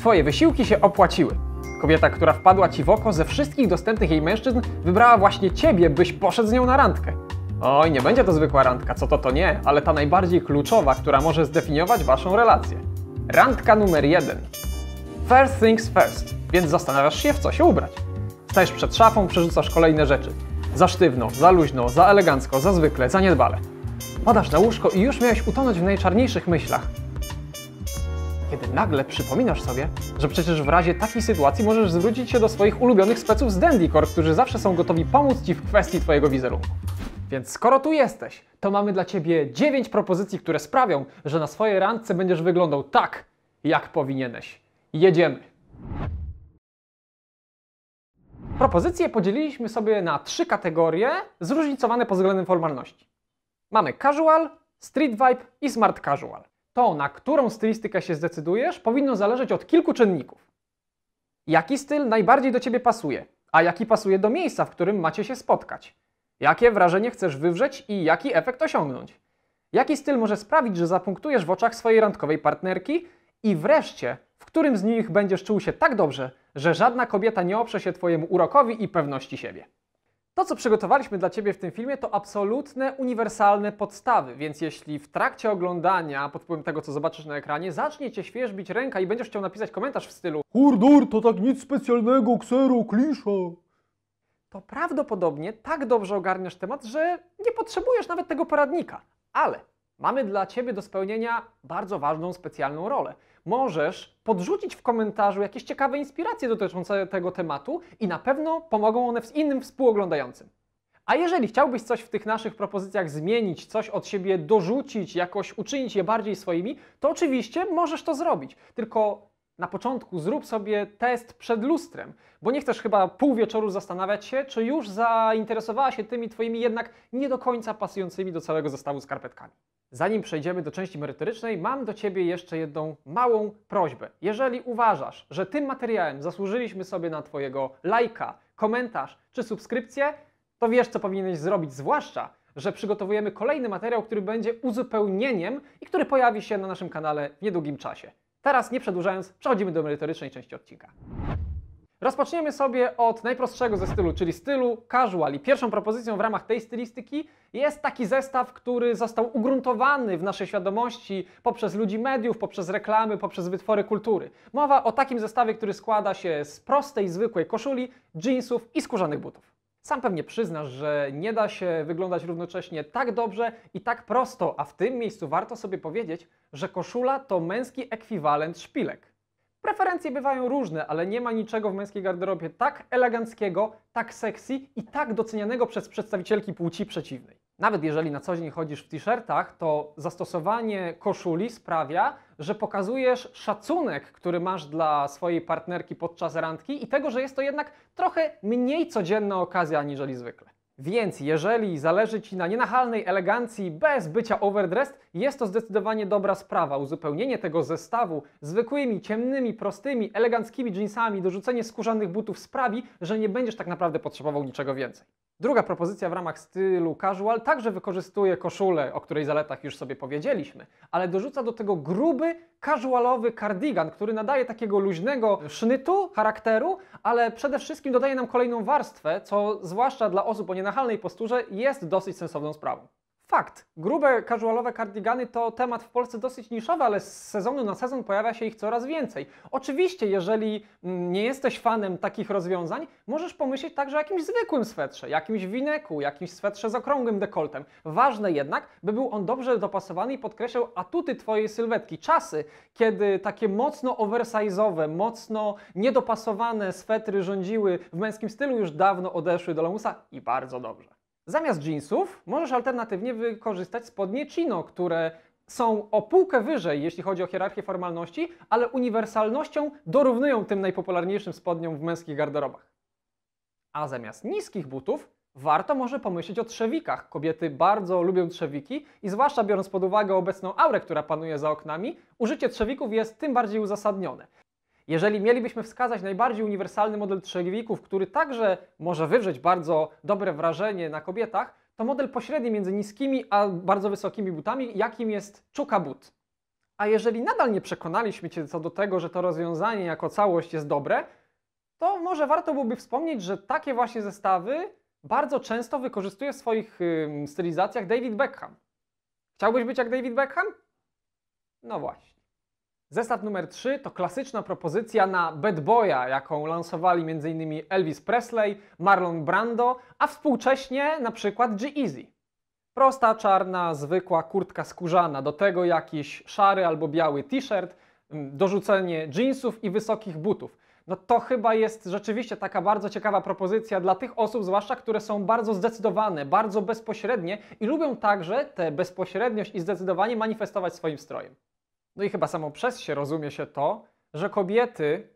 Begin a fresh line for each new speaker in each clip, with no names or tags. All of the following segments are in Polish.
Twoje wysiłki się opłaciły. Kobieta, która wpadła ci w oko, ze wszystkich dostępnych jej mężczyzn wybrała właśnie ciebie, byś poszedł z nią na randkę. Oj, nie będzie to zwykła randka, co to to nie, ale ta najbardziej kluczowa, która może zdefiniować waszą relację. Randka numer jeden. First things first, więc zastanawiasz się, w co się ubrać. Stajesz przed szafą, przerzucasz kolejne rzeczy. Za sztywno, za luźno, za elegancko, za zwykle, za niedbale. Padasz na łóżko i już miałeś utonąć w najczarniejszych myślach nagle przypominasz sobie, że przecież w razie takiej sytuacji możesz zwrócić się do swoich ulubionych speców z Dandycore, którzy zawsze są gotowi pomóc Ci w kwestii Twojego wizerunku. Więc skoro tu jesteś, to mamy dla Ciebie 9 propozycji, które sprawią, że na swojej randce będziesz wyglądał tak, jak powinieneś. Jedziemy! Propozycje podzieliliśmy sobie na trzy kategorie zróżnicowane pod względem formalności. Mamy casual, street vibe i smart casual to, na którą stylistykę się zdecydujesz, powinno zależeć od kilku czynników. Jaki styl najbardziej do ciebie pasuje, a jaki pasuje do miejsca, w którym macie się spotkać? Jakie wrażenie chcesz wywrzeć i jaki efekt osiągnąć? Jaki styl może sprawić, że zapunktujesz w oczach swojej randkowej partnerki? I wreszcie, w którym z nich będziesz czuł się tak dobrze, że żadna kobieta nie oprze się Twojemu urokowi i pewności siebie? To, co przygotowaliśmy dla Ciebie w tym filmie, to absolutne, uniwersalne podstawy, więc jeśli w trakcie oglądania, pod wpływem tego, co zobaczysz na ekranie, zacznie Cię świeżbić ręka i będziesz chciał napisać komentarz w stylu Hurdur, to tak nic specjalnego, ksero, klisza to prawdopodobnie tak dobrze ogarniasz temat, że nie potrzebujesz nawet tego poradnika. Ale mamy dla Ciebie do spełnienia bardzo ważną, specjalną rolę – możesz podrzucić w komentarzu jakieś ciekawe inspiracje dotyczące tego tematu i na pewno pomogą one innym współoglądającym. A jeżeli chciałbyś coś w tych naszych propozycjach zmienić, coś od siebie dorzucić, jakoś uczynić je bardziej swoimi, to oczywiście możesz to zrobić. Tylko na początku zrób sobie test przed lustrem, bo nie chcesz chyba pół wieczoru zastanawiać się, czy już zainteresowała się tymi Twoimi jednak nie do końca pasującymi do całego zestawu skarpetkami. Zanim przejdziemy do części merytorycznej, mam do Ciebie jeszcze jedną małą prośbę. Jeżeli uważasz, że tym materiałem zasłużyliśmy sobie na Twojego lajka, komentarz czy subskrypcję, to wiesz, co powinieneś zrobić, zwłaszcza, że przygotowujemy kolejny materiał, który będzie uzupełnieniem i który pojawi się na naszym kanale w niedługim czasie. Teraz, nie przedłużając, przechodzimy do merytorycznej części odcinka. Rozpoczniemy sobie od najprostszego ze stylu, czyli stylu casual. I pierwszą propozycją w ramach tej stylistyki jest taki zestaw, który został ugruntowany w naszej świadomości poprzez ludzi mediów, poprzez reklamy, poprzez wytwory kultury. Mowa o takim zestawie, który składa się z prostej, zwykłej koszuli, jeansów i skórzanych butów. Sam pewnie przyznasz, że nie da się wyglądać równocześnie tak dobrze i tak prosto, a w tym miejscu warto sobie powiedzieć, że koszula to męski ekwiwalent szpilek. Preferencje bywają różne, ale nie ma niczego w męskiej garderobie tak eleganckiego, tak sexy i tak docenianego przez przedstawicielki płci przeciwnej nawet jeżeli na co dzień chodzisz w t-shirtach, to zastosowanie koszuli sprawia, że pokazujesz szacunek, który masz dla swojej partnerki podczas randki i tego, że jest to jednak trochę mniej codzienna okazja aniżeli zwykle. Więc jeżeli zależy Ci na nienachalnej elegancji bez bycia overdressed, jest to zdecydowanie dobra sprawa. Uzupełnienie tego zestawu zwykłymi, ciemnymi, prostymi, eleganckimi jeansami, dorzucenie skórzanych butów sprawi, że nie będziesz tak naprawdę potrzebował niczego więcej. Druga propozycja w ramach stylu casual także wykorzystuje koszulę, o której zaletach już sobie powiedzieliśmy, ale dorzuca do tego gruby, casualowy kardigan, który nadaje takiego luźnego sznytu, charakteru, ale przede wszystkim dodaje nam kolejną warstwę, co zwłaszcza dla osób o nienachalnej posturze jest dosyć sensowną sprawą. Fakt. Grube, casualowe kardigany to temat w Polsce dosyć niszowy, ale z sezonu na sezon pojawia się ich coraz więcej. Oczywiście, jeżeli mm, nie jesteś fanem takich rozwiązań, możesz pomyśleć także o jakimś zwykłym swetrze, jakimś wineku, jakimś swetrze z okrągłym dekoltem. Ważne jednak, by był on dobrze dopasowany i podkreślał atuty Twojej sylwetki. Czasy, kiedy takie mocno oversize'owe, mocno niedopasowane swetry rządziły w męskim stylu już dawno odeszły do lamusa i bardzo dobrze. Zamiast jeansów możesz alternatywnie wykorzystać spodnie chino, które są o półkę wyżej, jeśli chodzi o hierarchię formalności, ale uniwersalnością dorównują tym najpopularniejszym spodniom w męskich garderobach. A zamiast niskich butów warto może pomyśleć o trzewikach. Kobiety bardzo lubią trzewiki i zwłaszcza biorąc pod uwagę obecną aurę, która panuje za oknami, użycie trzewików jest tym bardziej uzasadnione. Jeżeli mielibyśmy wskazać najbardziej uniwersalny model trzewików, który także może wywrzeć bardzo dobre wrażenie na kobietach, to model pośredni między niskimi a bardzo wysokimi butami, jakim jest czuka but. A jeżeli nadal nie przekonaliśmy Cię co do tego, że to rozwiązanie jako całość jest dobre, to może warto byłoby wspomnieć, że takie właśnie zestawy bardzo często wykorzystuje w swoich stylizacjach David Beckham. Chciałbyś być jak David Beckham? No właśnie. Zestaw numer 3 to klasyczna propozycja na Bad Boya, jaką lansowali m.in. Elvis Presley, Marlon Brando, a współcześnie na przykład G-Eazy. Prosta, czarna, zwykła kurtka skórzana, do tego jakiś szary albo biały t-shirt, mm, dorzucenie jeansów i wysokich butów. No to chyba jest rzeczywiście taka bardzo ciekawa propozycja dla tych osób, zwłaszcza które są bardzo zdecydowane, bardzo bezpośrednie i lubią także tę bezpośredniość i zdecydowanie manifestować swoim strojem. No i chyba samo przez się rozumie się to, że kobiety,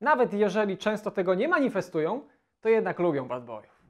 nawet jeżeli często tego nie manifestują, to jednak lubią bad boyów.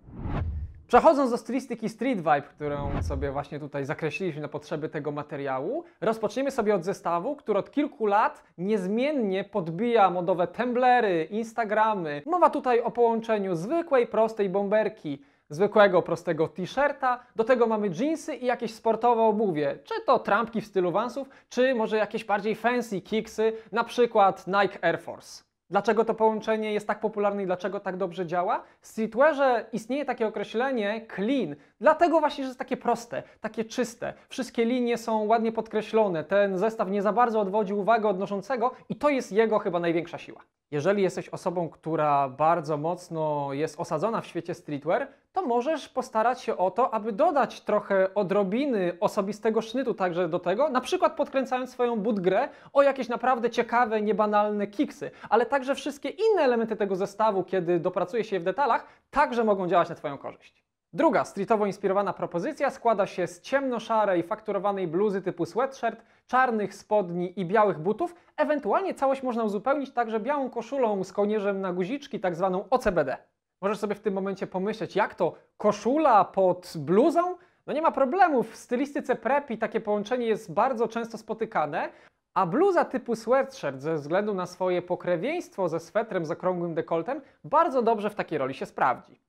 Przechodząc do stylistyki street vibe, którą sobie właśnie tutaj zakreśliliśmy na potrzeby tego materiału, rozpoczniemy sobie od zestawu, który od kilku lat niezmiennie podbija modowe temblery, instagramy. Mowa tutaj o połączeniu zwykłej, prostej bomberki zwykłego, prostego t-shirta, do tego mamy jeansy i jakieś sportowe obuwie, czy to trampki w stylu Vansów, czy może jakieś bardziej fancy kicksy, na przykład Nike Air Force. Dlaczego to połączenie jest tak popularne i dlaczego tak dobrze działa? W streetwearze istnieje takie określenie clean, dlatego właśnie, że jest takie proste, takie czyste. Wszystkie linie są ładnie podkreślone, ten zestaw nie za bardzo odwodzi uwagę odnoszącego i to jest jego chyba największa siła. Jeżeli jesteś osobą, która bardzo mocno jest osadzona w świecie streetwear, to możesz postarać się o to, aby dodać trochę odrobiny osobistego sznytu także do tego, na przykład podkręcając swoją budgrę o jakieś naprawdę ciekawe, niebanalne kiksy, ale także wszystkie inne elementy tego zestawu, kiedy dopracuje się je w detalach, także mogą działać na Twoją korzyść. Druga streetowo inspirowana propozycja składa się z ciemnoszarej fakturowanej bluzy typu sweatshirt, czarnych spodni i białych butów. Ewentualnie całość można uzupełnić także białą koszulą z kołnierzem na guziczki, tak zwaną OCBD. Możesz sobie w tym momencie pomyśleć, jak to koszula pod bluzą? No nie ma problemów, w stylistyce prepi takie połączenie jest bardzo często spotykane, a bluza typu sweatshirt ze względu na swoje pokrewieństwo ze swetrem z okrągłym dekoltem bardzo dobrze w takiej roli się sprawdzi.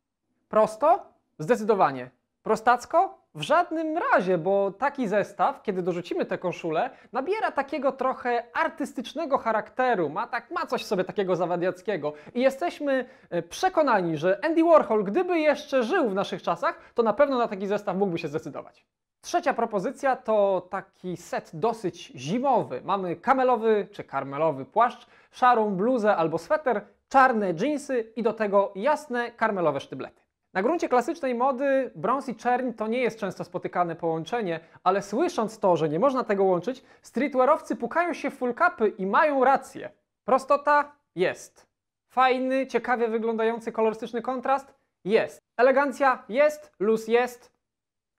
Prosto? Zdecydowanie. Prostacko? W żadnym razie, bo taki zestaw, kiedy dorzucimy tę koszulę, nabiera takiego trochę artystycznego charakteru, ma, tak, ma coś sobie takiego zawadiackiego i jesteśmy e, przekonani, że Andy Warhol, gdyby jeszcze żył w naszych czasach, to na pewno na taki zestaw mógłby się zdecydować. Trzecia propozycja to taki set dosyć zimowy. Mamy kamelowy czy karmelowy płaszcz, szarą bluzę albo sweter, czarne dżinsy i do tego jasne karmelowe sztyblety. Na gruncie klasycznej mody brąz i czerń to nie jest często spotykane połączenie, ale słysząc to, że nie można tego łączyć, streetwearowcy pukają się w full capy i mają rację. Prostota jest. Fajny, ciekawie wyglądający kolorystyczny kontrast jest. Elegancja jest, luz jest.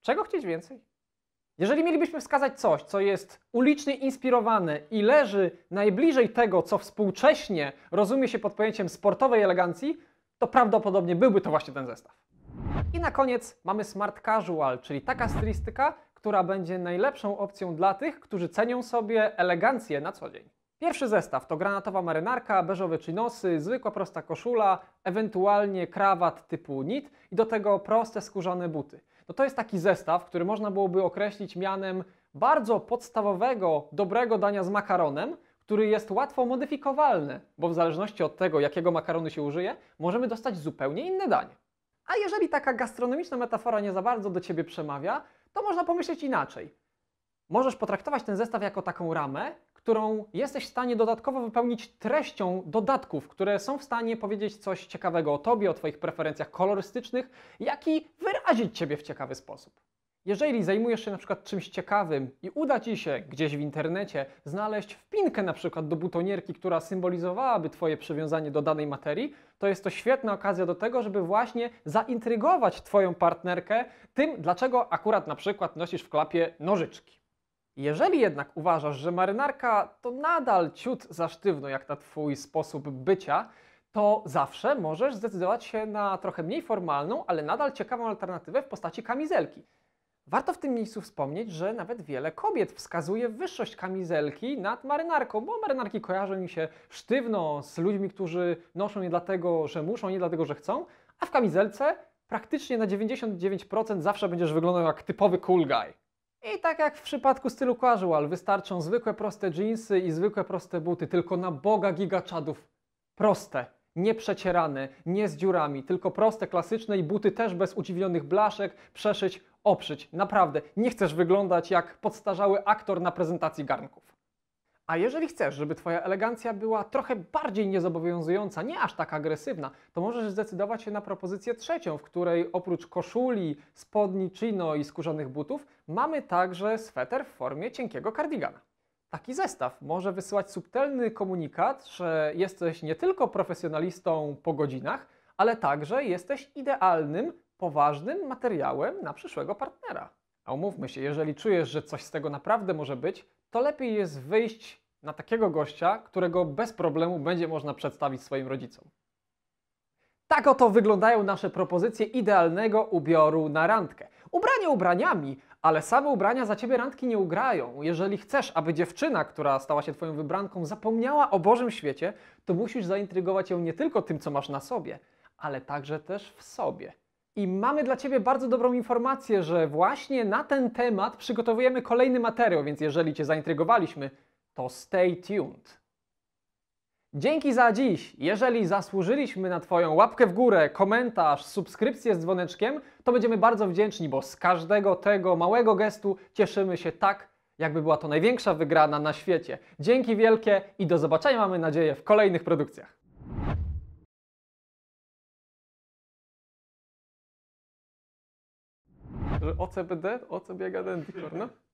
Czego chcieć więcej? Jeżeli mielibyśmy wskazać coś, co jest ulicznie inspirowane i leży najbliżej tego, co współcześnie rozumie się pod pojęciem sportowej elegancji, to prawdopodobnie byłby to właśnie ten zestaw. I na koniec mamy smart casual, czyli taka stylistyka, która będzie najlepszą opcją dla tych, którzy cenią sobie elegancję na co dzień. Pierwszy zestaw to granatowa marynarka, beżowe chinosy, zwykła prosta koszula, ewentualnie krawat typu nit i do tego proste skórzane buty. No to jest taki zestaw, który można byłoby określić mianem bardzo podstawowego, dobrego dania z makaronem, który jest łatwo modyfikowalny, bo w zależności od tego, jakiego makaronu się użyje, możemy dostać zupełnie inne danie. A jeżeli taka gastronomiczna metafora nie za bardzo do Ciebie przemawia, to można pomyśleć inaczej. Możesz potraktować ten zestaw jako taką ramę, którą jesteś w stanie dodatkowo wypełnić treścią dodatków, które są w stanie powiedzieć coś ciekawego o Tobie, o Twoich preferencjach kolorystycznych, jak i wyrazić Ciebie w ciekawy sposób. Jeżeli zajmujesz się na przykład czymś ciekawym i uda Ci się gdzieś w internecie znaleźć wpinkę na przykład do butonierki, która symbolizowałaby Twoje przywiązanie do danej materii, to jest to świetna okazja do tego, żeby właśnie zaintrygować Twoją partnerkę tym, dlaczego akurat na przykład nosisz w klapie nożyczki. Jeżeli jednak uważasz, że marynarka to nadal ciut za sztywno jak na Twój sposób bycia, to zawsze możesz zdecydować się na trochę mniej formalną, ale nadal ciekawą alternatywę w postaci kamizelki. Warto w tym miejscu wspomnieć, że nawet wiele kobiet wskazuje wyższość kamizelki nad marynarką, bo marynarki kojarzą mi się sztywno z ludźmi, którzy noszą je dlatego, że muszą, nie dlatego, że chcą, a w kamizelce praktycznie na 99% zawsze będziesz wyglądał jak typowy cool guy. I tak jak w przypadku stylu casual, wystarczą zwykłe proste jeansy i zwykłe proste buty, tylko na boga gigaczadów. Proste, nieprzecierane, nie z dziurami, tylko proste, klasyczne i buty też bez udziwionych blaszek, przeszyć oprzeć. Naprawdę, nie chcesz wyglądać jak podstarzały aktor na prezentacji garnków. A jeżeli chcesz, żeby Twoja elegancja była trochę bardziej niezobowiązująca, nie aż tak agresywna, to możesz zdecydować się na propozycję trzecią, w której oprócz koszuli, spodni chino i skórzanych butów mamy także sweter w formie cienkiego kardigana. Taki zestaw może wysyłać subtelny komunikat, że jesteś nie tylko profesjonalistą po godzinach, ale także jesteś idealnym, poważnym materiałem na przyszłego partnera. A umówmy się, jeżeli czujesz, że coś z tego naprawdę może być, to lepiej jest wyjść na takiego gościa, którego bez problemu będzie można przedstawić swoim rodzicom. Tak oto wyglądają nasze propozycje idealnego ubioru na randkę. Ubranie ubraniami, ale same ubrania za ciebie randki nie ugrają. Jeżeli chcesz, aby dziewczyna, która stała się twoją wybranką, zapomniała o Bożym świecie, to musisz zaintrygować ją nie tylko tym, co masz na sobie, ale także też w sobie. I mamy dla Ciebie bardzo dobrą informację, że właśnie na ten temat przygotowujemy kolejny materiał, więc jeżeli Cię zaintrygowaliśmy, to stay tuned. Dzięki za dziś. Jeżeli zasłużyliśmy na Twoją łapkę w górę, komentarz, subskrypcję z dzwoneczkiem, to będziemy bardzo wdzięczni, bo z każdego tego małego gestu cieszymy się tak, jakby była to największa wygrana na świecie. Dzięki wielkie i do zobaczenia, mamy nadzieję, w kolejnych produkcjach. O OCBD? OCBD Dendicor, no?